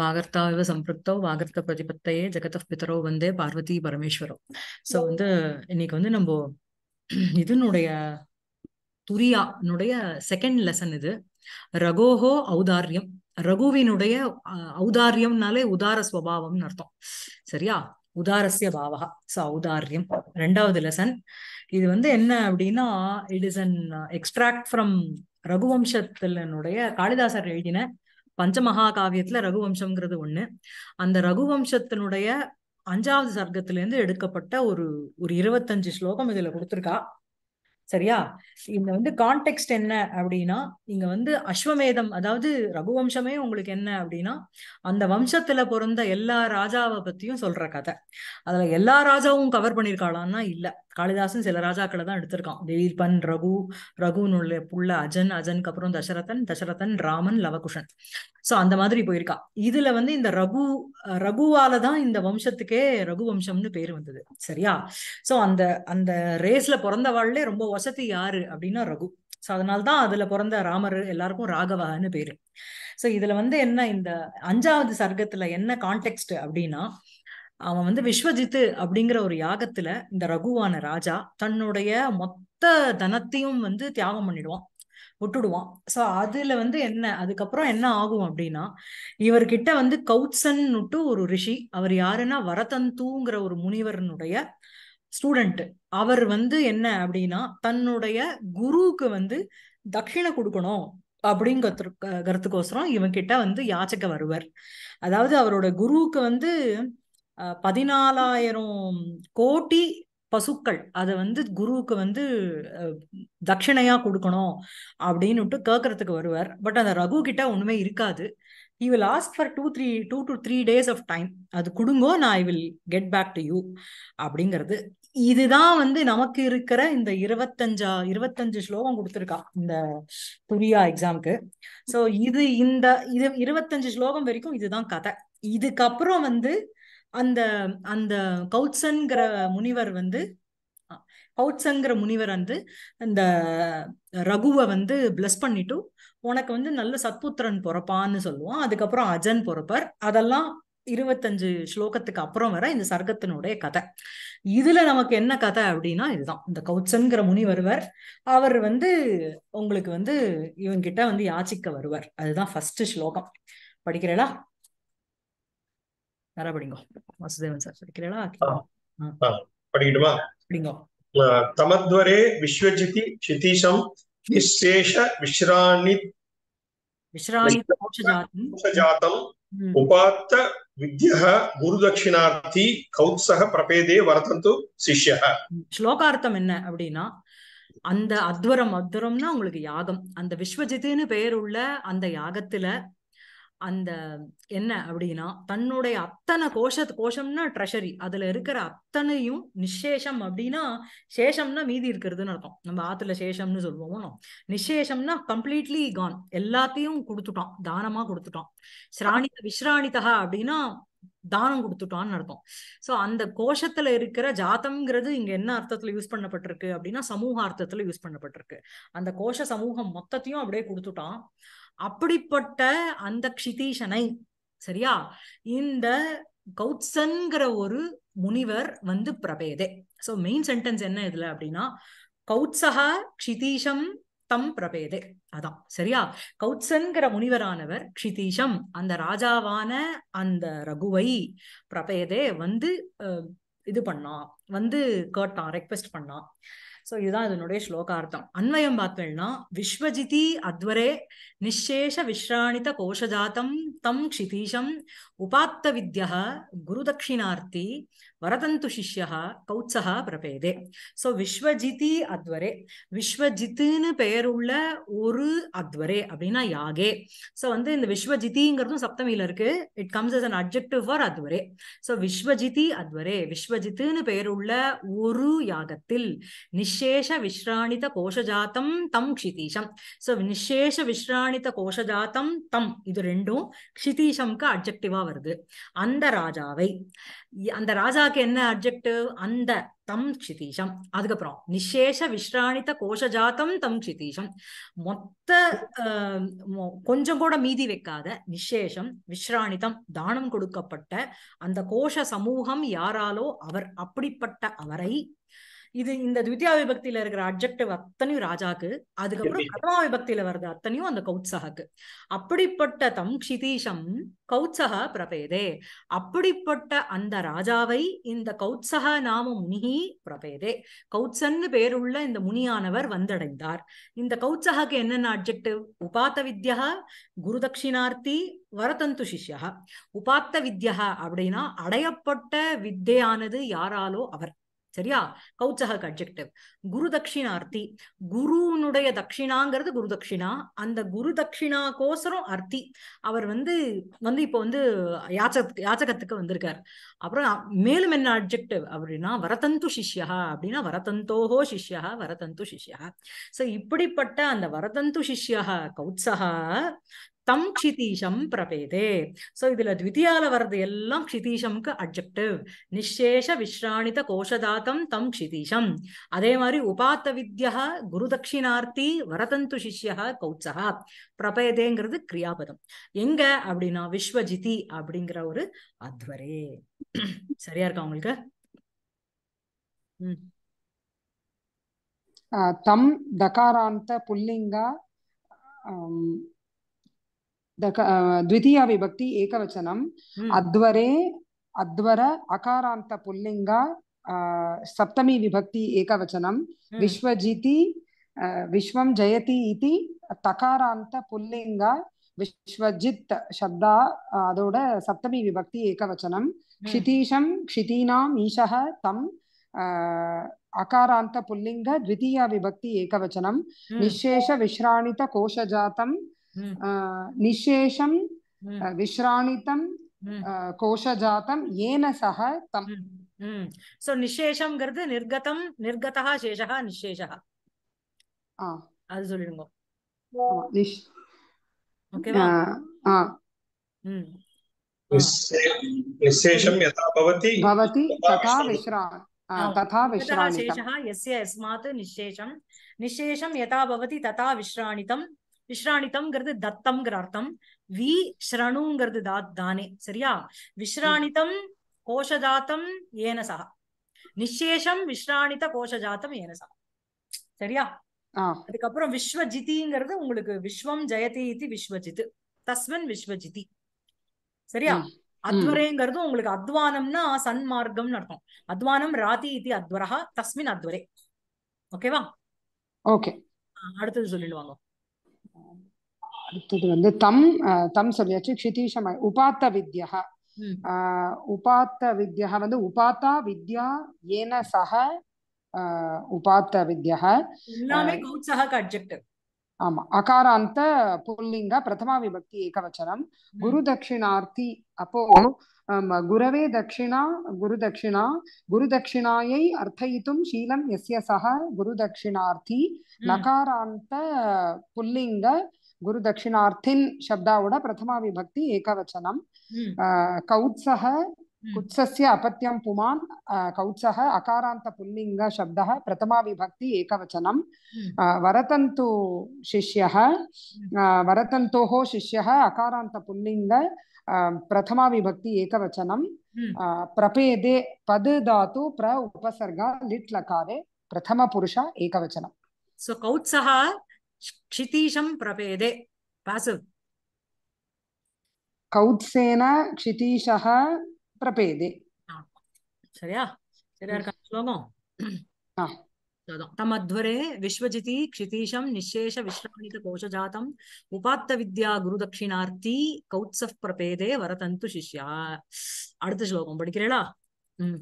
வாகர்த்தாவ சம்பிருத்தோ வாகர்த்த பிரதிபத்தையே ஜெகத பித்தரோ வந்தே Parvati பரமேஸ்வரோ so வந்து இன்னைக்கு வந்து நம்ம இதனுடைய துரியா என்னுடைய செகண்ட் லெசன் இது ரகோஹோ ஔதாரியம் ரகுவினுடைய ஔதாரியம்னாலே உதார ஸ்வபாவம்னு அர்த்தம் சரியா உதாரஸ்ய பாவகா சோ ஔதாரியம் ரெண்டாவது லெசன் இது வந்து என்ன அப்படின்னா it is an extract from ரகுவம்சத்தினுடைய காளிதாசர் எழுதின பஞ்சமகா காவியத்துல ரகுவம்சம்ங்கிறது ஒண்ணு அந்த ரகுவம்சத்தினுடைய அஞ்சாவது சர்க்கத்துல இருந்து எடுக்கப்பட்ட ஒரு ஒரு இருபத்தஞ்சு ஸ்லோகம் இதுல கொடுத்துருக்கா சரியா இங்க வந்து கான்டெக்ட் என்ன அப்படின்னா இங்க வந்து அஸ்வமேதம் அதாவது ரகுவம்சமே உங்களுக்கு என்ன அப்படின்னா அந்த வம்சத்துல பிறந்த எல்லா ராஜாவை பத்தியும் சொல்ற கதை அதுல எல்லா ராஜாவும் கவர் பண்ணிருக்காளான்னா இல்லை காளிதாசன் சில ராஜாக்களை தான் எடுத்திருக்கான் தேவீர்பன் ரகு ரகுனுடைய புள்ள அஜன் அஜனுக்கு அப்புறம் தசரதன் தசரதன் ராமன் லவகுஷன் சோ அந்த மாதிரி போயிருக்கா இதுல வந்து இந்த ரகு ரகுவால தான் இந்த வம்சத்துக்கே ரகு வம்சம்னு பேர் வந்தது சரியா சோ அந்த அந்த ரேஸ்ல பிறந்தவாழ்லே ரொம்ப வசதி யாரு அப்படின்னா ரகு ஸோ அதனால்தான் அதுல பிறந்த ராமர் எல்லாருக்கும் ராகவான்னு பேரு ஸோ இதுல வந்து என்ன இந்த அஞ்சாவது சர்க்கத்துல என்ன கான்டெக்ட் அப்படின்னா அவன் வந்து விஸ்வஜித்து அப்படிங்கிற ஒரு யாகத்துல இந்த ரகுவான ராஜா தன்னுடைய மொத்த தனத்தையும் வந்து தியாகம் பண்ணிடுவான் விட்டுடுவான் சோ அதுல வந்து என்ன அதுக்கப்புறம் என்ன ஆகும் அப்படின்னா இவர்கிட்ட வந்து கவுட்சன்னுட்டு ஒரு ரிஷி அவர் யாருன்னா வரதந்தூங்கிற ஒரு முனிவரனுடைய ஸ்டூடெண்ட் அவர் வந்து என்ன அப்படின்னா தன்னுடைய குருவுக்கு வந்து தட்சிணை கொடுக்கணும் கருத்துக்கோசரம் இவன் கிட்ட வந்து யாச்சக்க வருவர் அதாவது அவரோட குருவுக்கு வந்து பதினாலாயிரம் கோட்டி பசுக்கள் அதை வந்து குருவுக்கு வந்து தட்சிணையா கொடுக்கணும் அப்படின்னுட்டு கேட்கறதுக்கு வருவார் பட் அந்த ரகு கிட்ட ஒண்ணுமே இருக்காது he will ask for two three two to three days of time அது கொடுங்கோ நான் I will get back to you அப்படிங்கிறது இதுதான் வந்து நமக்கு இருக்கிற இந்த இருபத்தஞ்சா இருபத்தஞ்சு ஸ்லோகம் கொடுத்துருக்கா இந்த துரியா எக்ஸாம்க்கு ஸோ இது இந்த இது இருபத்தஞ்சு ஸ்லோகம் வரைக்கும் இதுதான் கதை இதுக்கப்புறம் வந்து அந்த அந்த கௌட்சங்கிற முனிவர் வந்து கௌட்சங்கிற முனிவர் வந்து அந்த ரகுவை வந்து பிளஸ் பண்ணிட்டு உனக்கு வந்து நல்ல சத்புத்திரன் பிறப்பான்னு சொல்லுவான் அதுக்கப்புறம் அஜன் பொறப்பர் அதெல்லாம் இருபத்தஞ்சு ஸ்லோகத்துக்கு அப்புறம் வர இந்த சர்க்கத்தினுடைய கதை இதுல நமக்கு என்ன கதை அப்படின்னா இதுதான் இந்த கௌச்சன்கிற முனி வருவர் அவர் வந்து உங்களுக்கு வந்து இவங்கிட்ட வந்து யாச்சிக்க வருவர் அதுதான் ஃபர்ஸ்ட் ஸ்லோகம் படிக்கிறேடா யாரா படிங்க வாசுதேவன் சார் படிக்கிறீங்களா படிக்கட்டுமா படிங்க தமத்வரே விஸ்வஜிதி சிதீஷம் நிசேஷ விஸ்ராணி விஸ்ராணி ஜாத்தம் உபாத்த வித்யः குருதட்சிணார்த்தி கௌத்சக பிரபேதே வரதந்து சிஷ்ய ஸ்லோகார்த்தம் என்ன அப்படின்னா அந்த அத்வரம் அத்வரம்னா உங்களுக்கு யாகம் அந்த விஸ்வஜித்துன்னு பெயர் உள்ள அந்த யாகத்துல அந்த என்ன அப்படின்னா தன்னுடைய அத்தனை கோஷ கோஷம்னா ட்ரெஷரி அதுல இருக்கிற அத்தனையும் நிசேஷம் அப்படின்னா சேஷம்னா மீதி இருக்கிறதுன்னு அர்த்தம் நம்ம ஆத்துல சேஷம்னு சொல்லுவோம் நிசேஷம்னா கம்ப்ளீட்லி கான் எல்லாத்தையும் கொடுத்துட்டான் தானமா கொடுத்துட்டான் ஸ்ராணித விஸ்ராணிதா அப்படின்னா தானம் கொடுத்துட்டான்னு அர்த்தம் சோ அந்த கோஷத்துல இருக்கிற ஜாத்தம்ங்கிறது இங்க என்ன அர்த்தத்துல யூஸ் பண்ணப்பட்டிருக்கு அப்படின்னா சமூக அர்த்தத்துல யூஸ் பண்ணப்பட்டிருக்கு அந்த கோஷ சமூகம் மொத்தத்தையும் அப்படியே கொடுத்துட்டான் அப்படிப்பட்ட அந்த க்ஷிதீஷனை சரியா இந்த கௌட்சன்கிற ஒரு முனிவர் வந்து பிரபேதே சோ மெயின் சென்டென்ஸ் என்ன இதுல அப்படின்னா கௌத்சகா க்ஷிதீஷம் தம் பிரபேதே அதான் சரியா கௌட்சன்கிற முனிவரானவர் க்ஷிதீஷம் அந்த ராஜாவான அந்த ரகுவை பிரபேதே வந்து இது பண்ணான் வந்து கேட்டான் ரெக்வெஸ்ட் பண்ணான் சோ இதுதான் இதனுடைய ஸ்லோகார்த்தம் அன்வயம் பார்த்தோம்னா விஸ்வஜிதி அத்வரே நிஷேஷ விஷ்ராணித கோஷஜாத்தம் தம் கஷிதீஷம் உபாத்த வித்யா தட்சிணார்த்தி வரதந்து சிஷ்யா கௌத்சகா பிரபேதே சோ விஸ்வஜிதி அத்வரே விஸ்வஜித்துன்னு பெயருள்ள ஒரு அத்வரே அப்படின்னா யாகே சோ வந்து இந்த விஸ்வஜிதிங்கிறதும் சப்தமியில இருக்கு it comes as an objective for அத்வரே சோ விஸ்வஜிதி அத்வரே விஸ்வஜித்துன்னு பெயருள்ள ஒரு யாகத்தில் நிஷ் நிஷேஷ விஸ்ராணித கோஷஜாத்தம் தம் க்ஷிதீஷம் ஸோ நிஷேஷ விஸ்ராணித கோஷஜாத்தம் தம் இது ரெண்டும் க்ஷிதீஷம்க்கு அப்ஜெக்டிவா வருது அந்த ராஜாவை அந்த ராஜாக்கு என்ன அப்ஜெக்டிவ் அந்த தம் க்ஷிதீஷம் அதுக்கப்புறம் நிஷேஷ விஸ்ராணித கோஷஜாத்தம் தம் க்ஷிதீஷம் மொத்த கொஞ்சம் கூட மீதி வைக்காத நிஷேஷம் விஸ்ராணிதம் தானம் கொடுக்கப்பட்ட அந்த கோஷ சமூகம் யாராலோ அவர் அப்படிப்பட்ட அவரை இது இந்த திவித்யா விபக்தியில இருக்கிற அப்ஜெக்டிவ் அத்தனையும் ராஜாக்கு அதுக்கப்புறம் பிரதமா விபக்தியில வருது அத்தனையும் அந்த கௌத்சகாக்கு அப்படிப்பட்ட தம் க்ஷிதீஷம் கௌத்சகா பிரபேதே அப்படிப்பட்ட அந்த ராஜாவை இந்த கௌத்சகா நாம முனி பிரபேதே கௌத்சன்னு பேருள்ள இந்த முனியானவர் வந்தடைந்தார் இந்த கௌத்சகாக்கு என்னென்ன அப்ஜெக்டிவ் உபாத்த வித்யா குருதட்சிணார்த்தி வரதந்து சிஷ்யா உபாத்த வித்யா அப்படின்னா அடையப்பட்ட வித்தையானது யாராலோ அவர் சரியா கௌச்சக அப்ஜெக்டிவ் குரு தட்சிணார்த்தி குருனுடைய தட்சிணாங்கிறது குரு தட்சிணா அந்த குரு தட்சிணா கோசரம் அர்த்தி அவர் வந்து வந்து இப்போ வந்து யாச்சக யாச்சகத்துக்கு வந்திருக்கார் அப்புறம் மேலும் என்ன அப்ஜெக்டிவ் அப்படின்னா வரதந்து சிஷ்யா அப்படின்னா வரதந்தோஹோ சிஷ்யா வரதந்து சிஷ்யா ஸோ இப்படிப்பட்ட அந்த வரதந்து சிஷ்யா கௌத்சகா தம் கிதீஷம் பிரபேதே சோ இதுல த்வித்தியால வர்றது எல்லாம் க்ஷிதீஷம்க்கு அப்ஜெக்டிவ் நிஷேஷ விஸ்ராணித கோஷதாத்தம் தம் கிதீஷம் அதே மாதிரி உபாத்த வித்யா தட்சிணார்த்தி வரதந்து சிஷ்யா கௌச்சகா பிரபேதேங்கிறது கிரியாபதம் எங்க அப்படின்னா விஸ்வஜிதி அப்படிங்கிற ஒரு அத்வரே சரியா இருக்கா உங்களுக்கு தம் தகாராந்த புல்லிங்கா द्वितीया विभक्ति एकवचनम् अध्वरे अध्वर अकारान्त पुल्लिङ्ग सप्तमी विभक्ति एकवचनं विश्वजिति विश्वं जयति इति தகாராந்த புல்லிங்க விஸ்வஜித் சப்தா அதோட சப்தமி விபக்தி ஏகவச்சனம் க்ஷிதீஷம் க்ஷிதீனாம் ஈஷக தம் அகாராந்த புல்லிங்க த்விதீயா விபக்தி ஏகவச்சனம் நிஷேஷ விஸ்ராணித கோஷஜாத்தம் निशेषं विश्राणितं कोशजातं येन सह तं सो निःशेषं कृते निर्गतं निर्गतः शेषः निःशेषः அது சொல்லிடுங்க ஓகேவா ஆ ம் यथा भवति भवति तथा विश्रा तथा विश्रामितः यस्य यस्मात् निःशेषं निःशेषं यथा भवति तथा विश्राणितं விஸ்ராணித்தம்ங்கிறது தத்தம்ங்கிற அர்த்தம் வி ஸ்ரணுங்கிறது தாத் தானே சரியா விஸ்ராணித்தம் கோஷஜாத்தம் ஏனசா நிசேஷம் விஸ்ராணித்த கோஷஜாத்தம் ஏனசா சரியா அதுக்கப்புறம் விஸ்வஜிதிங்கிறது உங்களுக்கு விஸ்வம் ஜெயதி இது விஸ்வஜித் தஸ்மின் விஸ்வஜிதி சரியா அத்வரேங்கிறது உங்களுக்கு அத்வானம்னா சன்மார்க்கம்னு அர்த்தம் அத்வானம் ராதி இது அத்வரஹா தஸ்மின் அத்வரே ஓகேவா ஓகே அடுத்தது சொல்லிடுவாங்க அடுத்தது வந்து தம் தம் சொல்லியாச்சு க்ஷிதீஷமய உபாத்த வித்யா உபாத்த வித்யா வந்து உபாத்தா வித்யா ஏன சக உபாத்த வித்யா ஆமா அகாராந்த புல்லிங்க பிரதமா விபக்தி ஏகவச்சனம் குரு தட்சிணார்த்தி அப்போ குரவே தட்சிணா குரு தட்சிணா குரு தட்சிணாயை அர்த்தயித்தும் ஷீலம் எஸ்ய சக குரு தட்சிணார்த்தி நகாராந்த புல்லிங்க गुरुदक्षिणार्थिन् शब्दावुड प्रथमा विभक्ति एकवचनं हम्म। कौत्सः हम्म। कुत्सस्य अपत्यं पुमान् कौत्सः शब्द प्रथमा विभक्ति एकवचनं हम्म। वरतन्तु शिष्यः शिष्य शिष्यः अकारान्तपुल्लिङ्ग प्रथमा विभक्ति एकवचनं प्रपेदे पद धातु प्र उपसर्ग लिट् लकारे पुरुष एकवचनं सो कौत्सः க்ஷிதீஷம் பிரபேதே பாசு கௌத்சேன க்ஷிதீஷா பிரபேதே சரியா சரியா இருக்கா ஸ்லோகம் तमध्वरे विश्वजिति क्षितीशं निःशेष विश्रामित कोशजातम् उपात्त विद्या गुरुदक्षिणार्थी कौत्सः प्रपेदे वरतन्तु शिष्या அடுத்த ஸ்லோகம் படிக்கிறீங்களா ம்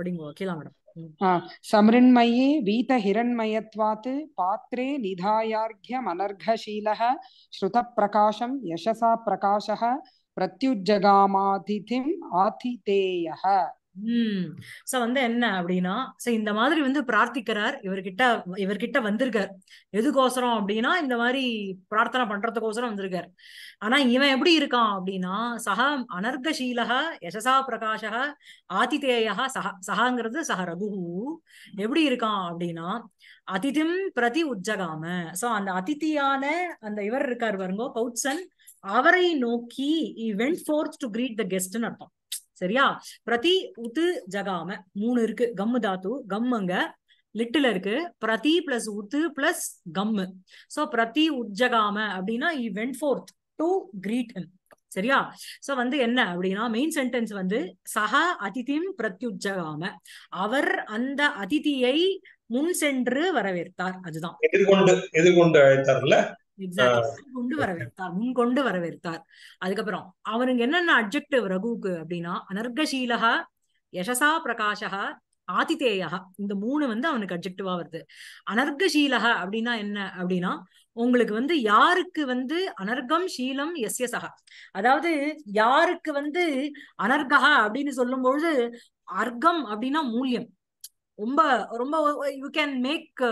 படிங்க ஓகேலா மேடம் हाँ, समृण्मयी वीतहिरण्मयत्वात् पात्रे निधायार्घ्यमनर्घशीलः श्रुतप्रकाशं यशसा प्रकाशः प्रत्युज्जगामातिथिम् आतिथेयः உம் சோ வந்து என்ன அப்படின்னா சோ இந்த மாதிரி வந்து பிரார்த்திக்கிறார் இவர்கிட்ட இவர்கிட்ட வந்திருக்கார் எதுக்கோசரம் அப்படின்னா இந்த மாதிரி பிரார்த்தனை பண்றதுக்கோசரம் வந்திருக்கார் ஆனா இவன் எப்படி இருக்கான் அப்படின்னா சக அனர்கசீலக யசசா பிரகாஷக ஆதிதேயா சஹ சஹாங்கிறது சஹ ரகு எப்படி இருக்கான் அப்படின்னா அதிதிம் பிரதி உஜகாம சோ அந்த அதிதியான அந்த இவர் இருக்கார் பாருங்க கவுட்சன் அவரை நோக்கி went forth to greet the கெஸ்ட்னு அர்த்தம் சரியா பிரதி உத்து ஜகாம மூணு இருக்கு கம்மு தாத்து கம்முங்க லிட்டில் இருக்கு பிரதி பிளஸ் உத்து பிளஸ் கம்மு சோ பிரதி உஜகாம அப்படின்னா he went forth to greet him சரியா சோ வந்து என்ன அப்படின்னா மெயின் சென்டென்ஸ் வந்து சக அதிதிம் பிரத்யுஜகாம அவர் அந்த அதிதியை முன் சென்று வரவேற்பார் அதுதான் எதிர்கொண்டு எதிர்கொண்டு அழைத்தார்ல கொண்டு வரவேற்றார் முன் கொண்டு வரவேற்றார் அதுக்கப்புறம் அவனுக்கு என்னென்ன அப்ஜெக்டிவ் ரகுவுக்கு அப்படின்னா அனர்கசீலகா யசசா பிரகாஷகா ஆதிதேயா இந்த மூணு வந்து அவனுக்கு அப்ஜெக்டிவா வருது அனர்கசீலகா அப்படின்னா என்ன அப்படின்னா உங்களுக்கு வந்து யாருக்கு வந்து அனர்கம் சீலம் எஸ் எஸ் அதாவது யாருக்கு வந்து அனர்கா அப்படின்னு சொல்லும் பொழுது அர்க்கம் அப்படின்னா மூல்யம் ரொம்ப ரொம்ப யூ கேன் மேக்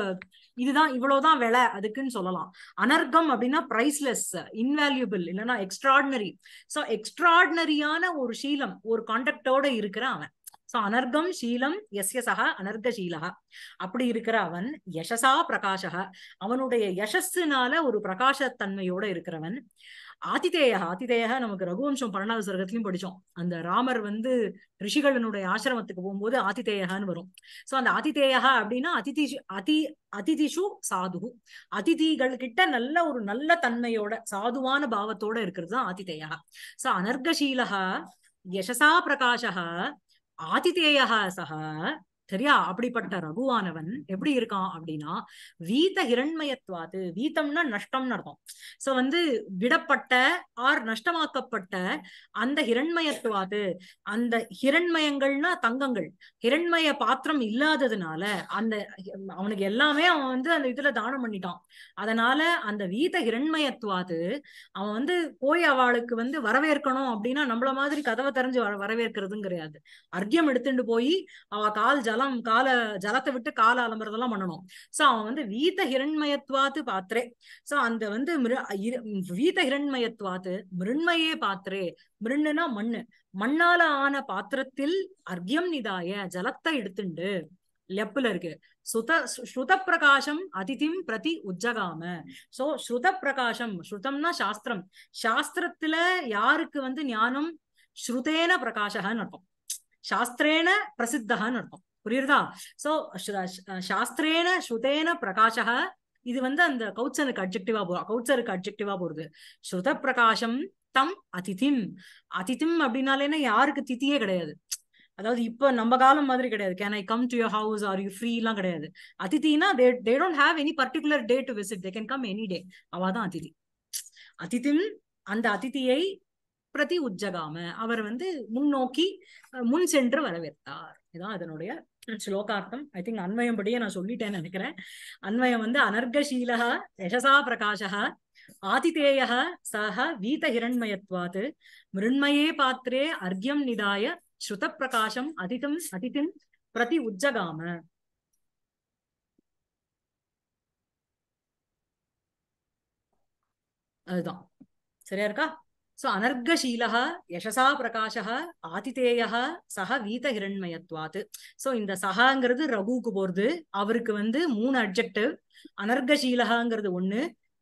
இதுதான் இவ்வளவுதான் விலை அதுக்குன்னு சொல்லலாம் அனர்க்கம் அப்படின்னா பிரைஸ்லெஸ் இன்வேல்யூபிள் இல்லைன்னா எக்ஸ்ட்ராடினரி சோ எக்ஸ்ட்ராடினரியான ஒரு சீலம் ஒரு கான்டக்டோட இருக்கிற அவன் சோ அனர்கம் சீலம் எஸ்ய சகா அனர்கசீலகா அப்படி இருக்கிற அவன் யசசா பிரகாஷக அவனுடைய யசஸ்னால ஒரு பிரகாசத்தன்மையோட இருக்கிறவன் ஆதிதேயா ஆதிதேயா நமக்கு ரகுவம்சம் பன்னெண்டாவது சர்க்கத்துலயும் படிச்சோம் அந்த ராமர் வந்து ரிஷிகளினுடைய ஆசிரமத்துக்கு போகும்போது ஆதிதேயான்னு வரும் சோ அந்த ஆதிதேயா அப்படின்னா அதிதி அதி அதிதிஷு சாது அதிதிகள் கிட்ட நல்ல ஒரு நல்ல தன்மையோட சாதுவான பாவத்தோட இருக்கிறது தான் ஆதிதேயா சோ அனர்கசீலகா யசசா பிரகாஷா आतिथेय सह சரியா அப்படிப்பட்ட ரகுவானவன் எப்படி இருக்கான் அப்படின்னா வீத ஹிரண்மயத்வாது வீத்தம்னா நஷ்டம்னு அர்த்தம் சோ வந்து விடப்பட்ட ஆர் நஷ்டமாக்கப்பட்ட அந்த ஹிரண்மயத்துவாது அந்த ஹிரண்மயங்கள்னா தங்கங்கள் ஹிரண்மய பாத்திரம் இல்லாததுனால அந்த அவனுக்கு எல்லாமே அவன் வந்து அந்த இதுல தானம் பண்ணிட்டான் அதனால அந்த வீத ஹிரண்மயத்துவாது அவன் வந்து போய் அவளுக்கு வந்து வரவேற்கணும் அப்படின்னா நம்மள மாதிரி கதவை தெரிஞ்சு வரவேற்கிறதும் கிடையாது அர்க்கியம் எடுத்துட்டு போய் அவ கால் ஜலம் கால ஜலத்தை விட்டு கால அலம்புறதெல்லாம் பண்ணணும் சோ அவன் வந்து வீத்த ஹிரண்மயத்வாத்து பாத்திரே சோ அந்த வந்து வீத்த ஹிரண்மயத்வாத்து மிருண்மையே பாத்திரே மிருண்ணுனா மண்ணு மண்ணால ஆன பாத்திரத்தில் அர்க்யம் நிதாய ஜலத்தை எடுத்துண்டு லெப்புல இருக்கு சுத ஸ்ருத பிரகாசம் அதிதிம் பிரதி உஜ்ஜகாம சோ ஸ்ருத பிரகாசம் ஸ்ருதம்னா சாஸ்திரம் சாஸ்திரத்துல யாருக்கு வந்து ஞானம் ஸ்ருதேன பிரகாஷகன்னு இருக்கும் சாஸ்திரேன பிரசித்தகன்னு இருக்கும் புரியுறதா சோ சாஸ்திரேன ஸ்ருதேன பிரகாஷக இது வந்து அந்த கௌச்சனுக்கு அப்ஜெக்டிவா போ கௌச்சருக்கு அப்ஜெக்டிவா போறது ஸ்ருத பிரகாஷம் தம் அதிதிம் அதிதிம் அப்படின்னாலேன்னா யாருக்கு திதியே கிடையாது அதாவது இப்ப நம்ம காலம் மாதிரி கிடையாது can I come to your house are you free எல்லாம் கிடையாது அதிதினா they they don't have any particular day to visit they can come any day அவாதான் அதிதி அதிதிம் அந்த அதிதியை பிரதி உஜ்ஜகாம அவர் வந்து முன்னோக்கி முன் சென்று வரவேற்றார் இதுதான் அதனுடைய ஸ்லோகார்த்தம் ஐ திங்க் அன்வயம் படியே நான் சொல்லிட்டேன் நினைக்கிறேன் அன்வயம் வந்து அனர்கசீலகா யசசா பிரகாஷா ஆதிதேய சஹ வீத ஹிரண்மயத்வாத் மிருண்மயே பாத்திரே அர்கியம் நிதாய ஸ்ருத பிரகாஷம் அதிதம் அதிதின் பிரதி உஜ்ஜகாம அதுதான் சரியா இருக்கா சோ அனர்கசீலக யசசா பிரகாஷக ஆதிதேயா சக வீத ஹிரண்மயத்வாத் சோ இந்த சகாங்கிறது ரகுக்கு போறது அவருக்கு வந்து மூணு அப்ஜெக்டிவ் அனர்கசீலகாங்கிறது ஒண்ணு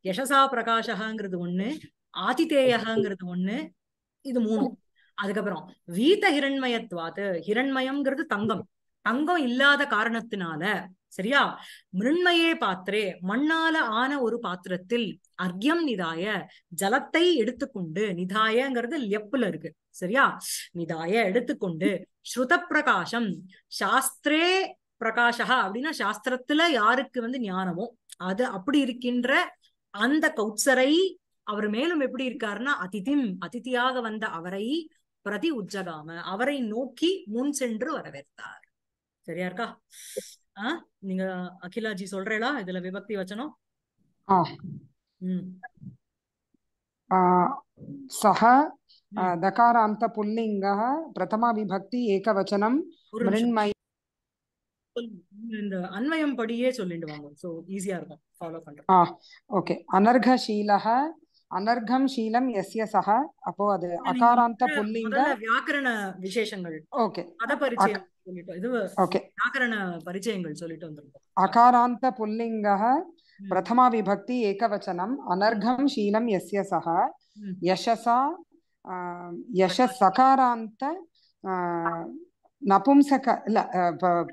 யசசா பிரகாஷகாங்கிறது ஒண்ணு ஆதிதேயகாங்கிறது ஒண்ணு இது மூணு அதுக்கப்புறம் வீத ஹிரண்மயத்வாத்து ஹிரண்மயம்ங்கிறது தங்கம் தங்கம் இல்லாத காரணத்தினால சரியா மிருண்மையே பாத்திரே மண்ணால ஆன ஒரு பாத்திரத்தில் அர்க்யம் நிதாய ஜலத்தை எடுத்துக்கொண்டு நிதாயங்கிறது லெப்புல இருக்கு சரியா நிதாய எடுத்துக்கொண்டு ஸ்ருத பிரகாசம் சாஸ்திரே பிரகாஷா அப்படின்னா சாஸ்திரத்துல யாருக்கு வந்து ஞானமோ அது அப்படி இருக்கின்ற அந்த கௌச்சரை அவர் மேலும் எப்படி இருக்காருன்னா அதிதிம் அதிதியாக வந்த அவரை பிரதி உஜ்ஜகாம அவரை நோக்கி முன் சென்று வரவேற்றார் சரியா இருக்கா ஆ நீங்க அகிலாஜி சொல்றீங்களா இதுல விபக்தி வச்சனம் सः दकारान्त पुल्लिङ्गः प्रथमा विभक्ति एकवचनं मृण्मय இந்த அன்வயம் படியே சொல்லிட்டு வாங்க சோ ஈஸியா இருக்கும் ஃபாலோ பண்றோம் ஆ ஓகே அனர்கஷீலஹ அனர்கம் ஷீலம் எஸ்ய சஹ அப்போ அது அகாராந்த புல்லிங்க வியாக்கரண விசேஷங்கள் ஓகே அத பரிச்சயம் अकारान्त पुल्लिङ्गः प्रथमा विभक्ति एकवचनम् अनर्घं शीलं यस्य सः यशसा यशसकारान्त नपुंसक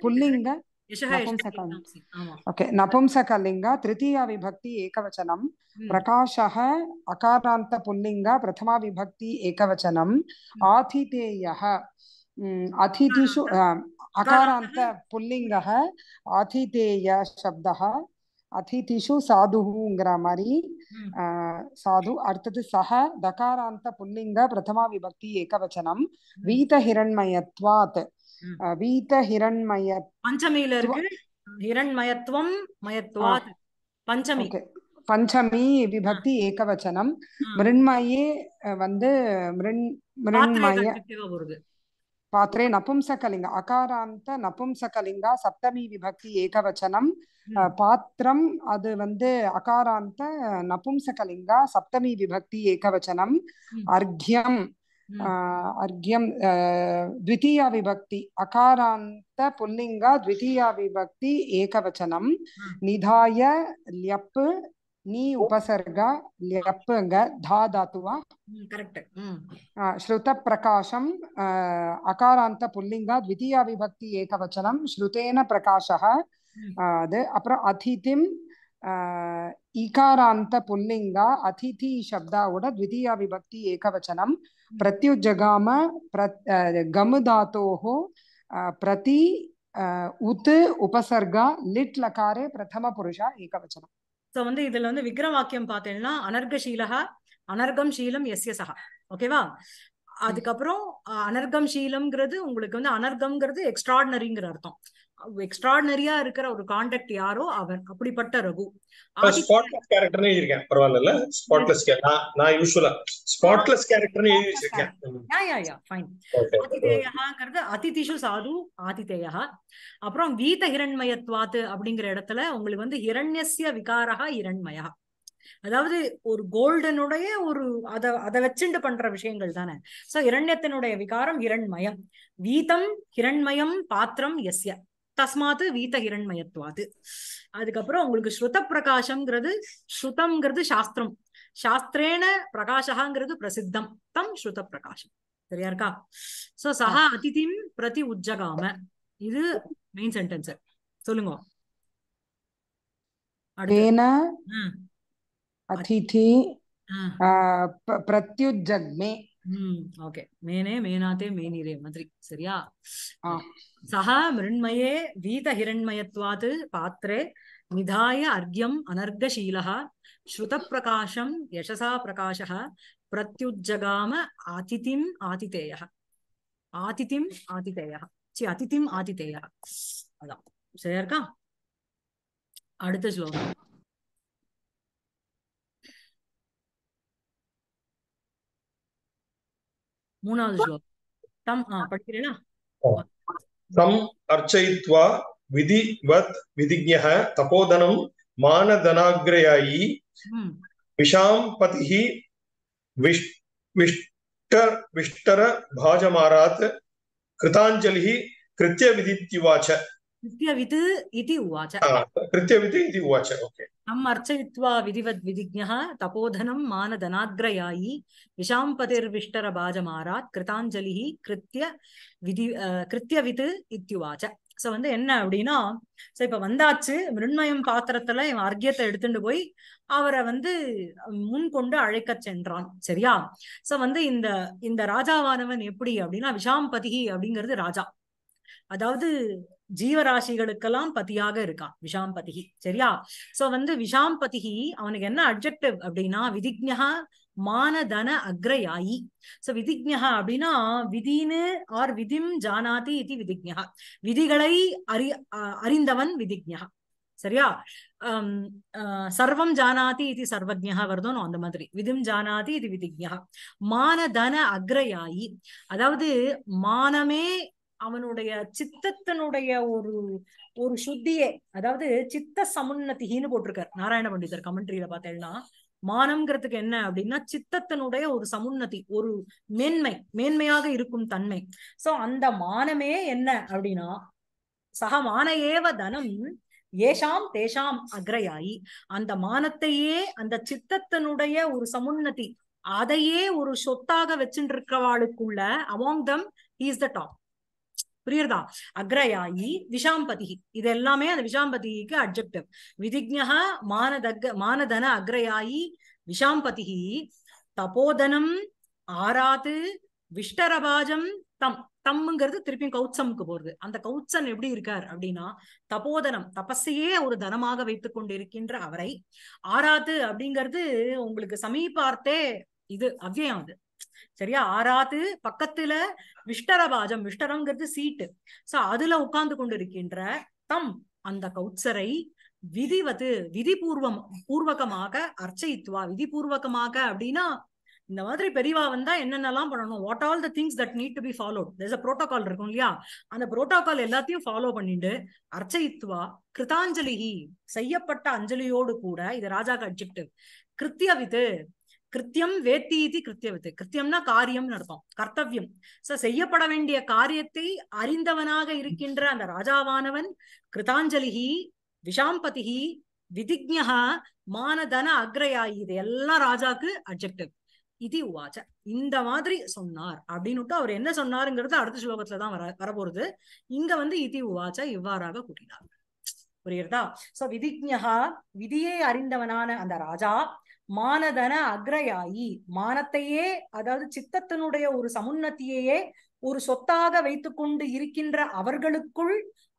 पुल्लिङ्ग ओके नपुंसकलिङ्ग तृतीया विभक्ति एकवचनं प्रकाशः अकारान्तपुल्लिङ्ग प्रथमा विभक्ति एकवचनम् आतिथेयः அதிதிஷு அகாராந்த புல்லிங்க அதிதேய சப்த அதிதிஷு சாதுங்கிற மாதிரி சாது அடுத்தது சஹ தகாராந்த புல்லிங்க பிரதமா விபக்தி ஏகவச்சனம் வீத ஹிரண்மயத்வாத் வீத ஹிரண்மய பஞ்சமியில இருக்கு ஹிரண்மயத்துவம் மயத்வாத் பஞ்சமி பஞ்சமி விபக்தி ஏகவச்சனம் மிருண்மயே வந்து மிருண் மிருண்மய पात्रे நபும்சகலிங்க அகாராந்த நபும்சகலிங்கா சப்தமி விபக்தி ஏகவச்சனம் பாத்திரம் அது வந்து அகாராந்த நபும்சகலிங்கா சப்தமி விபக்தி ஏகவச்சனம் அர்க்யம் அர்க்யம் द्वितीया விபக்தி அகாராந்த புல்லிங்கா द्वितीया விபக்தி ஏகவச்சனம் நிதாய லியப்பு నీ ఉపసర్గ లెప్పుంగ ధా ధాతువా కరెక్ట్ శ్రుత ప్రకాశం అకారాంత పుల్లింగ ద్వితీయ విభక్తి ఏకవచనం శ్రుతేన ప్రకాశ அது அப்புறம் அதிதிம் ஈகாராந்த புல்லிங்கா அதிதி சப்தாவோட த்விதீயா விபக்தி ஏகவச்சனம் பிரத்யுஜகாம கமு தாத்தோஹோ பிரதி உத் உபசர்கா லிட் லகாரே பிரதம புருஷா ஏகவச்சனம் சோ வந்து இதுல வந்து விக்ரம் வாக்கியம் பார்த்தேன்னா ஷீலகா அனர்கம் சீலம் எஸ் எஸ் சகா ஓகேவா அதுக்கப்புறம் அனர்கம் சீலம்ங்கிறது உங்களுக்கு வந்து அனர்கம்ங்கிறது எக்ஸ்ட்ராடினரிங்கிற அர்த்தம் எக்ஸ்ட்ராடனரியா இருக்கிற ஒரு காண்டாக்ட் யாரோ அவர் அப்படிப்பட்ட ரகு ஸ்பாட்லெஸ் கேரக்டர்னு எழுதிருக்கேன் பரவாயில்ல ஸ்பாட்லெஸ் நான் யூஷுவலா ஸ்பாட்லெஸ் கேரக்டர்னு எழுதி யா யா யா ஃபைன் அதிதேயஹாங்கிறது அதிதிஷு சாது ஆதிதேயா அப்புறம் வீத ஹிரண்மயத்வாத்து அப்படிங்கிற இடத்துல உங்களுக்கு வந்து ஹிரண்யசிய விகாரா ஹிரண்மயா அதாவது ஒரு கோல்டனுடைய ஒரு அத அதை வச்சுண்டு பண்ற விஷயங்கள் தானே சோ இரண்யத்தினுடைய விகாரம் இரண்மயம் வீதம் இரண்மயம் பாத்திரம் எஸ்ய தஸ்மாத்து வீத்த ஹிரண்மயத்துவாது அதுக்கப்புறம் உங்களுக்கு ஸ்ருத பிரகாஷம்ங்கிறது ஸ்ருதம்ங்கிறது சாஸ்திரம் சாஸ்திரேன பிரகாஷகாங்கிறது பிரசித்தம் தம் ஸ்ருத பிரகாஷம் சரியா இருக்கா சோ சஹா அதிதிம் பிரதி உஜ்ஜகாம இது மெயின் சென்டென்ஸ் சொல்லுங்க அதிதி பிரத்யுஜக்மே ஓகே மேனே மேனாத்தே மேனிரே மாதிரி சரியா சஹ மிருண்மயே வீத ஹிரண்மயத்வாத் பாத்திரே நிதாய அர்க்யம் அனர்கசீலா ஸ்ருத பிரகாஷம் யசசா பிரகாஷ பிரத்யுஜகாம அதிதிம் ஆதிதேய ஆதிதிம் ஆதிதேய சி அதிதிம் ஆதிதேய அதான் சரியா இருக்கா அடுத்த ஸ்லோகம் மூணாவது ஸ்லோகம் தம் ஆ படிக்கிறேனா தம் அர்ச்சயித்வா விதிவத் விதிஜ்ஞः தபோதனம் மானதனாக்ரயாயி விஷாம் பதிஹி விஷ்ட விஷ்டர பாஜமாராத் கிருதாஞ்சலிஹி கிருத்ய விதித்யுவாச்ச कृत्यवित् इति उवाच कृत्यवित् इति उवाच ओके अहम् अर्चयित्वा विधिवद् विधिज्ञः तपोधनं मानधनाग्रयायी विषाम्पतिर्विष्टरबाजमारात् कृताञ्जलिः कृत्य विधि कृत्यवित् இத்தியுவாச்ச ஸோ வந்து என்ன அப்படின்னா ஸோ இப்போ வந்தாச்சு மிருண்மயம் பாத்திரத்துல என் அர்க்கியத்தை எடுத்துட்டு போய் அவரை வந்து முன் கொண்டு அழைக்க சென்றான் சரியா ஸோ வந்து இந்த இந்த ராஜாவானவன் எப்படி அப்படின்னா விஷாம்பதிகி அப்படிங்கிறது ராஜா அதாவது ஜீவராசிகளுக்கெல்லாம் பதியாக இருக்கான் விஷாம்பதிகி சரியா சோ வந்து விஷாம்பதிகி அவனுக்கு என்ன அப்ஜெக்டிவ் அப்படின்னா விதிஜா மானதன அக்ரயாயி சோ விதிஜா அப்படின்னா விதின்னு ஆர் விதிம் ஜானாதி இது விதிஜா விதிகளை அறி அறிந்தவன் விதிஜா சரியா சர்வம் ஜானாதி இது சர்வஜா வருதோனும் அந்த மாதிரி விதிம் ஜானாதி இது விதிஜா மானதன அக்ரயாயி அதாவது மானமே அவனுடைய சித்தத்தினுடைய ஒரு ஒரு சுத்தியே அதாவது சித்த சமுன்னத்திகின்னு போட்டிருக்காரு நாராயண பண்டிதர் கமெண்ட்ரியில பார்த்தேன்னா மானம்ங்கிறதுக்கு என்ன அப்படின்னா சித்தத்தினுடைய ஒரு சமுன்னதி ஒரு மேன்மை மேன்மையாக இருக்கும் தன்மை சோ அந்த மானமே என்ன அப்படின்னா சக ஏவ தனம் ஏஷாம் தேஷாம் அக்ரையாயி அந்த மானத்தையே அந்த சித்தத்தினுடைய ஒரு சமுன்னதி அதையே ஒரு சொத்தாக வச்சுட்டு இருக்கிறவாளுக்குள்ள அவாங் தம் இஸ் த டாப் புரியுறதா அக்ரயாயி விஷாம்பதி இது எல்லாமே அந்த விஷாம்பதிக்கு அப்ஜெக்டிவ் விதிஜா மானதக மானதன அக்ரயாயி விஷாம்பதி தபோதனம் ஆராத்து விஷ்டரபாஜம் தம் தம்ங்கிறது திருப்பியும் கௌச்சமுக்கு போறது அந்த கௌச்சன் எப்படி இருக்கார் அப்படின்னா தபோதனம் தபஸையே ஒரு தனமாக வைத்துக் கொண்டிருக்கின்ற அவரை ஆராத்து அப்படிங்கிறது உங்களுக்கு சமீபார்த்தே இது அவ்வியம் அது சரியா ஆறாவது பக்கத்துல விஷ்டரபாஜம் விஷ்டரங்கிறது சீட்டு சோ அதுல உட்கார்ந்து கொண்டிருக்கின்ற தம் அந்த கௌச்சரை விதிவது விதிபூர்வம் பூர்வகமாக அர்ச்சயித்துவா விதிபூர்வகமாக அப்படின்னா இந்த மாதிரி பெரியவா வந்தா என்னென்னலாம் பண்ணணும் what all the things that need to be followed there's a protocol இருக்கும் இல்லையா அந்த ப்ரோட்டோகால் எல்லாத்தையும் ஃபாலோ பண்ணிட்டு அர்ச்சயித்துவா கிருதாஞ்சலிஹி செய்யப்பட்ட அஞ்சலியோடு கூட இது ராஜாக்கு அப்ஜெக்டிவ் கிருத்தியவித்து கிருத்தியம் வேத்தி இது வித்து கிருத்தியம்னா காரியம் நடத்தும் கர்த்தவியம் சோ செய்யப்பட வேண்டிய காரியத்தை அறிந்தவனாக இருக்கின்ற அந்த ராஜாவானவன் கிருதாஞ்சலி விஷாம்பதி விதிஜா மானதன அக்ரயா இது எல்லாம் ராஜாக்கு அப்ஜெக்டிவ் இது உவாச்ச இந்த மாதிரி சொன்னார் அப்படின்னு அவர் என்ன சொன்னாருங்கிறது அடுத்த ஸ்லோகத்துலதான் வர வரப்போறது இங்க வந்து இதி உவாச்ச இவ்வாறாக கூட்டினார் புரியுறதா சோ விதிஜா விதியை அறிந்தவனான அந்த ராஜா மானதன அக்ரயாயி மானத்தையே அதாவது சித்தத்தினுடைய ஒரு சமுன்னத்தியையே ஒரு சொத்தாக வைத்துக்கொண்டு இருக்கின்ற அவர்களுக்குள்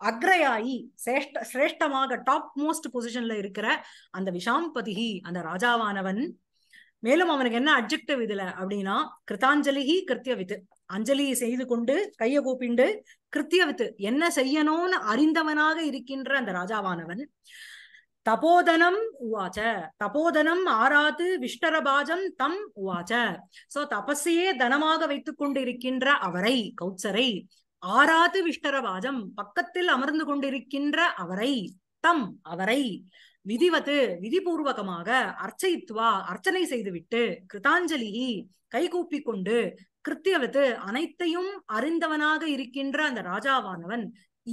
அக்ரயாயி சிரேஷ்ட சிரேஷ்டமாக டாப் மோஸ்ட் பொசிஷன்ல இருக்கிற அந்த விஷாம்பதிகி அந்த ராஜாவானவன் மேலும் அவனுக்கு என்ன அப்ஜெக்டிவ் இதுல அப்படின்னா கிருத்திய கிருத்தியவித்து அஞ்சலி செய்து கொண்டு கைய கூப்பிண்டு கிருத்தியவித்து என்ன செய்யணும்னு அறிந்தவனாக இருக்கின்ற அந்த ராஜாவானவன் தபோதனம் உவாச்ச தபோதனம் ஆராது விஷ்டரபாஜம் தம் உவாச்ச சோ தபஸையே தனமாக வைத்துக் கொண்டிருக்கின்ற அவரை கௌச்சரை ஆராது விஷ்டரபாஜம் பக்கத்தில் அமர்ந்து கொண்டிருக்கின்ற அவரை தம் அவரை விதிவது விதிபூர்வகமாக அர்ச்சயித்துவா அர்ச்சனை செய்துவிட்டு கிருதாஞ்சலிகி கைகூப்பி கொண்டு கிருத்தியவது அனைத்தையும் அறிந்தவனாக இருக்கின்ற அந்த ராஜாவானவன்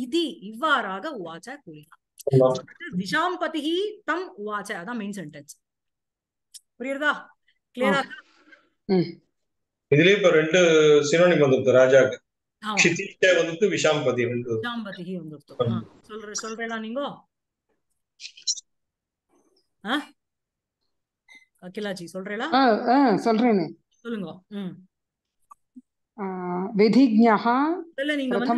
இதி இவ்வாறாக உவாச்ச கூறினான் திஷாம் தம் உவாச்ச அதான் மெயின் சென்டென்ஸ் புரியுறதா கிளியரா இதுலயே இப்ப ரெண்டு சினோனிம் வந்துருது ராஜாக்கு க்ஷிதிஷ்டே வந்துட்டு விஷாம்பதி வந்து விஷாம்பதிஹி வந்துருது சொல்ற சொல்றேனா நீங்கோ அகிலாஜி சொல்றேளா சொல்றேனே சொல்லுங்க ம் வெதிஜ்ஞா இல்ல நீங்க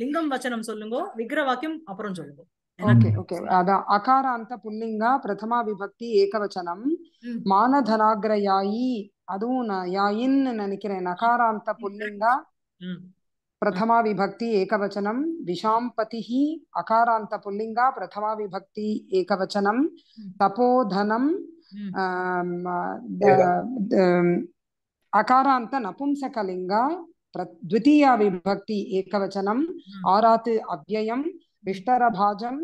லிங்கம் வச்சனம் சொல்லுங்க விக்கிர வாக்கியம் அப்புறம் சொல்லுங்க ఓಕೆ ಓಕೆ ಅದ ಅಕಾರ ಅಂತ ಪುಲ್ಲಿಂಗ ಪ್ರಥಮ ವಿಭಕ್ತಿ ಏಕವಚನಂ ಮಾನಧನಾಗ್ರಯಾಯಿ ಅದು ಯಾಯಿನ್ ನೆನக்கிறೇನ್ ಅಕಾರ ಅಂತ ಪುಲ್ಲಿಂಗ ಪ್ರಥಮ ವಿಭಕ್ತಿ ಏಕವಚನಂ ವಿಷಾಂಪತಿ ಅಕಾರಾಂತ ಪುಲ್ಲಿಂಗ ಪ್ರಥಮ ವಿಭಕ್ತಿ ಏಕವಚನಂ ತಪೋಧನಂ అకారాంత నపుంసకలింగ ద్వితీయ విభక్తి ఏకవచనం ఆరాత్ అవ్యయం विष्टरभाजम्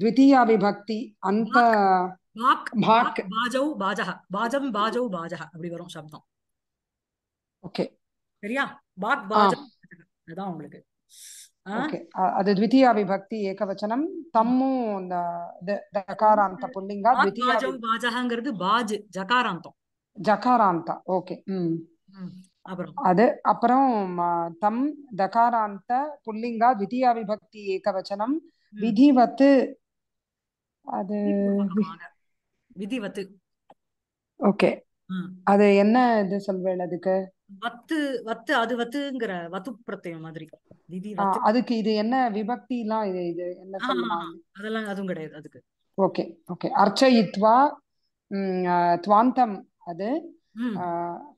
द्वितीया विभक्ति அந்த பாக் பாக் பாஜௌ பாஜஹ பாஜம் பாஜௌ பாஜஹ அப்படி வரும் சப்தம் ஓகே சரியா பாக் பாஜம் அதான் உங்களுக்கு அது த்விதீயா விபக்தி ஏகவச்சனம் தம்மும் இந்த ஜகாராந்த புல்லிங்கா த்விதீயா பாஜஹங்கிறது பாஜ் ஜகாராந்தம் ஜகாராந்தா ஓகே ம் அது அப்புறம் தம் தகாராந்த புல்லிங்கா தித்தியா விபக்தி ஏகவச்சனம் விதிவத்து அது விதிவத்து ஓகே அது என்ன இது சொல்வேன் அதுக்கு வத்து வத்து அது வத்துங்கிற வத்து பிரத்தயம் மாதிரி அதுக்கு இது என்ன விபக்தி எல்லாம் இது இது என்ன சொல்லலாம் அதெல்லாம் அதுவும் கிடையாது அதுக்கு ஓகே ஓகே அர்ச்சயித்வா துவாந்தம் அது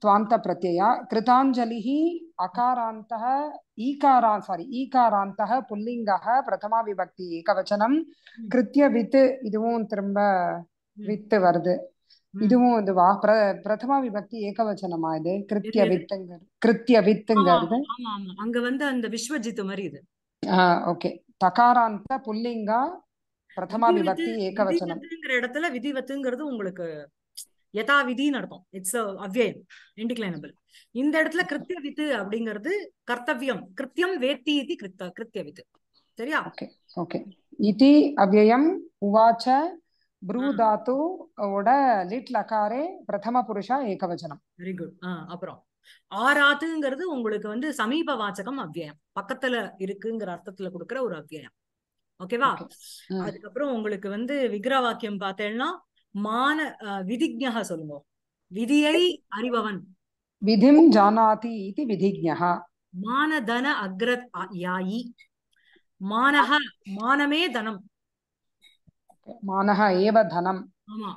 त्वान्तप्रत्यया அகாராந்த ஈகாரா சாரி ஈகாராந்த புல்லிங்க பிரதமா விபக்தி ஏகவச்சனம் கிருத்திய வித்து இதுவும் திரும்ப வித்து வருது இதுவும் வா பிர பிரதமா விபக்தி ஏகவச்சனமா இது கிருத்திய வித்துங்க கிருத்திய வித்துங்கிறது அங்க வந்து அந்த விஸ்வஜித் மாதிரி இது ஓகே தகாராந்த புல்லிங்கா பிரதமா விபக்தி ஏகவச்சனம் இடத்துல விதிவத்துங்கிறது உங்களுக்கு யதா யதாவிதின்னு நடக்கும் இட்ஸ் அவ்வியம் இன்டிக்ளைனபிள் இந்த இடத்துல கிருத்திய வித்து அப்படிங்கிறது கர்த்தவியம் கிருத்தியம் வேத்தி இது கிருத்த கிருத்திய வித்து சரியா ஓகே இதி அவ்யயம் உவாச்ச ப்ரூதாத்து ஓட லிட் லகாரே பிரதம புருஷா ஏகவச்சனம் வெரி குட் அப்புறம் ஆராத்துங்கிறது உங்களுக்கு வந்து சமீப வாச்சகம் அவ்வியம் பக்கத்துல இருக்குங்கிற அர்த்தத்துல கொடுக்குற ஒரு அவ்வயம் ஓகேவா அதுக்கப்புறம் உங்களுக்கு வந்து விக்ர வாக்கியம் பார்த்தேன்னா மான விதிஜா சொல்லுங்க விதியை அறிபவன் விதிம் ஜானாதி இது விதிஜா மானதன அக்ர யாயி மானக மானமே தனம் மானக ஏவ தனம் ஆமா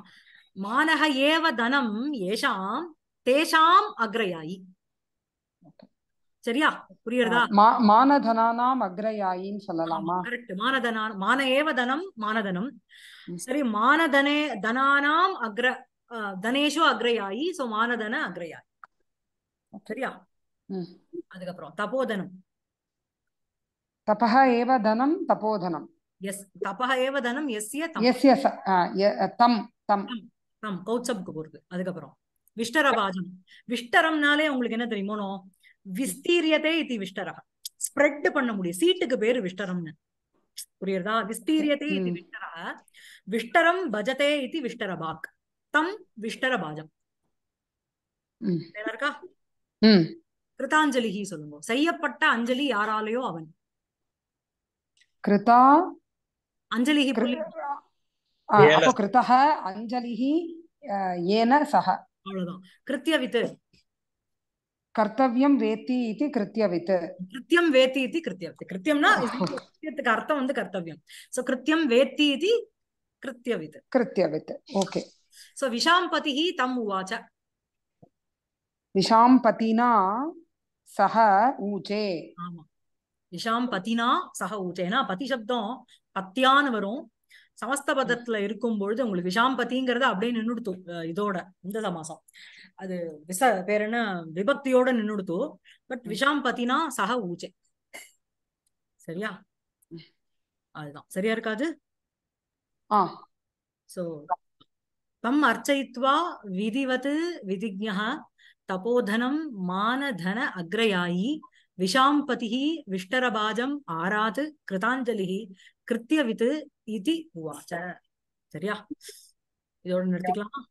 மானக ஏவ தனம் ஏஷாம் தேஷாம் அக்ரயாயி சரியா புரியுறதா மானதனானாம் அக்ரயாயின்னு சொல்லலாமா கரெக்ட் மானதனான் மான ஏவ தனம் மானதனம் சரி மானதனே தனானாம் அக்ர தனேஷோ அக்ரயாயி சோ மானதன அக்ரயாயி சரியா அதுக்கப்புறம் தபோதனம் தபஹ ஏவ தனம் தபோதனம் எஸ் தபஹ ஏவ தனம் எஸ்ய எஸ்ய தம் தம் தம் கௌச்சம் கூறுது அதுக்கப்புறம் விஷ்டரபாஜம் விஷ்டரம்னாலே உங்களுக்கு என்ன தெரியுமோனோ விஸ்தீரியதே இது விஷ்டரக ஸ்ப்ரெட் பண்ண முடியும் சீட்டுக்கு பேரு விஷ்டரம்னு புரியுறதா விஸ்தீரியதே இது விஷ்டரக விஷ்டரம் பஜதே இது விஷ்டரபாக் தம் விஷ்டரபாஜம் இருக்கா கிருதாஞ்சலிகி சொல்லுங்க செய்யப்பட்ட அஞ்சலி யாராலேயோ அவன் கிருதா அஞ்சலிகி கிருதா அஞ்சலிகி ஏன சக அவ்வளவுதான் கிருத்திய வித்து கர்த்தவியம் வேத்தி இது கிருத்தியவித் கிருத்தியம் வேத்தி இது கிருத்தியவித் கிருத்தியம்னா கிருத்தியத்துக்கு அர்த்தம் வந்து கர்த்தவியம் சோ கிருத்தியம் வேத்தி இது கிருத்தியவித் கிருத்தியவித் ஓகே சோ விஷாம்பதிஹி தம் உவாச்ச விஷாம்பதினா சஹ ஊச்சே ஆமா விஷாம்பதினா சஹ ஊச்சேனா பதி சப்தம் பத்தியான்னு வரும் சமஸ்தபதத்துல இருக்கும் பொழுது உங்களுக்கு விஷாம்பதிங்கிறத அப்படியே நின்றுடுத்து இதோட இந்த சமாசம் அது விச பேர் என்ன விபக்தியோட நின்றுடுத்து பட் விஷாம்பதினா சக ஊஜை சரியா அதுதான் சரியா இருக்காது சோ தம் அர்ச்சயித்வா விதிவது விதிஜா தபோதனம் மானதன அக்ரயாயி விஷாம்பதி விஷ்டரபாஜம் ஆராது கிருதாஞ்சலி கிருத்தியவித்து இது உவாச்ச சரியா இதோட நிறுத்திக்கலாமா